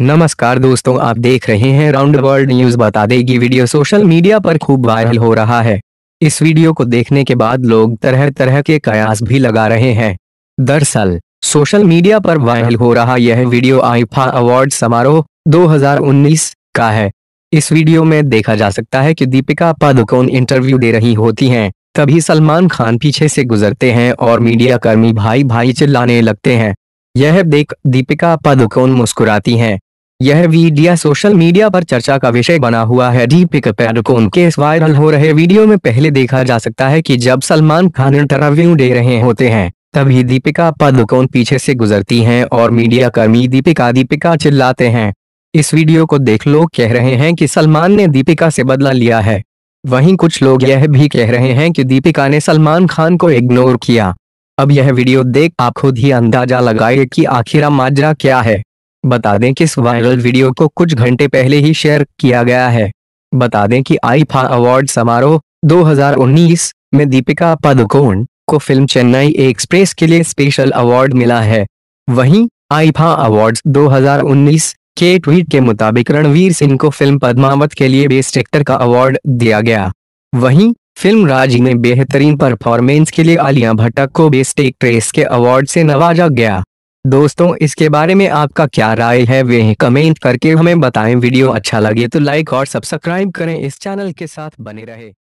नमस्कार दोस्तों आप देख रहे हैं राउंड वर्ल्ड न्यूज बता देगी वीडियो सोशल मीडिया पर खूब वायरल हो रहा है इस वीडियो को देखने के बाद लोग तरह तरह के कयास भी लगा रहे हैं दरअसल सोशल मीडिया पर वायरल हो रहा यह वीडियो आईफा अवार्ड समारोह 2019 का है इस वीडियो में देखा जा सकता है की दीपिका पादुकोण इंटरव्यू दे रही होती है तभी सलमान खान पीछे से गुजरते हैं और मीडिया कर्मी भाई भाई चिल्लाने लगते हैं यह देख दीपिका पादुकोण मुस्कुराती हैं यह वीडियो सोशल मीडिया पर चर्चा का विषय बना हुआ है दीपिक पादुकोण के इस वायरल हो रहे वीडियो में पहले देखा जा सकता है कि जब सलमान खान इंटरव्यू दे रहे होते हैं तभी दीपिका पादुकोण पीछे से गुजरती हैं और मीडिया कर्मी दीपिका दीपिका चिल्लाते हैं इस वीडियो को देख लोग कह रहे हैं कि सलमान ने दीपिका से बदला लिया है वहीं कुछ लोग यह भी कह रहे हैं कि दीपिका ने सलमान खान को इग्नोर किया अब यह वीडियो देख आप खुद ही अंदाजा लगाए कि आखिर माजरा क्या है बता दें कि इस वायरल वीडियो को कुछ घंटे पहले ही शेयर किया गया है बता दें कि आईफा अवार्ड समारोह 2019 में दीपिका पदकोण को फिल्म चेन्नई एक्सप्रेस के लिए स्पेशल अवार्ड मिला है वहीं आईफा अवार्ड्स 2019 के ट्वीट के मुताबिक रणवीर सिंह को फिल्म पद्मावत के लिए बेस्ट एक्टर का अवार्ड दिया गया वहीं फिल्म राजी में बेहतरीन परफॉर्मेंस के लिए आलिया भट्ट को बेस्ट एक्ट्रेस के अवार्ड से नवाजा गया दोस्तों इसके बारे में आपका क्या राय है वे कमेंट करके हमें बताएं वीडियो अच्छा लगे तो लाइक और सब्सक्राइब करें इस चैनल के साथ बने रहे